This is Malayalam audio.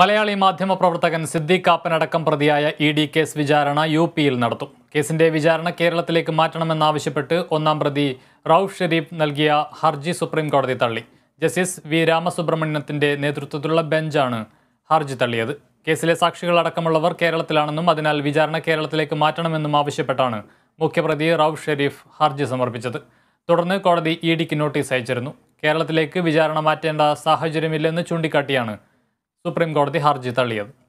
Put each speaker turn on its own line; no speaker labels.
മലയാളി മാധ്യമ പ്രവർത്തകൻ സിദ്ദീഖ് കാപ്പനടക്കം പ്രതിയായ ഇ ഡി കേസ് വിചാരണ യു പിയിൽ നടത്തും കേസിന്റെ വിചാരണ കേരളത്തിലേക്ക് മാറ്റണമെന്നാവശ്യപ്പെട്ട് ഒന്നാം പ്രതി റൌഫ് ഷെരീഫ് നൽകിയ ഹർജി സുപ്രീം കോടതി തള്ളി ജസ്റ്റിസ് വി രാമസുബ്രഹ്മണ്യത്തിന്റെ നേതൃത്വത്തിലുള്ള ബെഞ്ചാണ് ഹർജി തള്ളിയത് കേസിലെ സാക്ഷികളടക്കമുള്ളവർ കേരളത്തിലാണെന്നും അതിനാൽ വിചാരണ കേരളത്തിലേക്ക് മാറ്റണമെന്നും ആവശ്യപ്പെട്ടാണ് മുഖ്യപ്രതി റൌഫ് ഷെരീഫ് ഹർജി സമർപ്പിച്ചത് തുടർന്ന് കോടതി ഇ ഡിക്ക് നോട്ടീസ് അയച്ചിരുന്നു കേരളത്തിലേക്ക് വിചാരണ മാറ്റേണ്ട സാഹചര്യമില്ലെന്ന് ചൂണ്ടിക്കാട്ടിയാണ് സുപ്രീംകോടതി ഹർജി തള്ളിയത്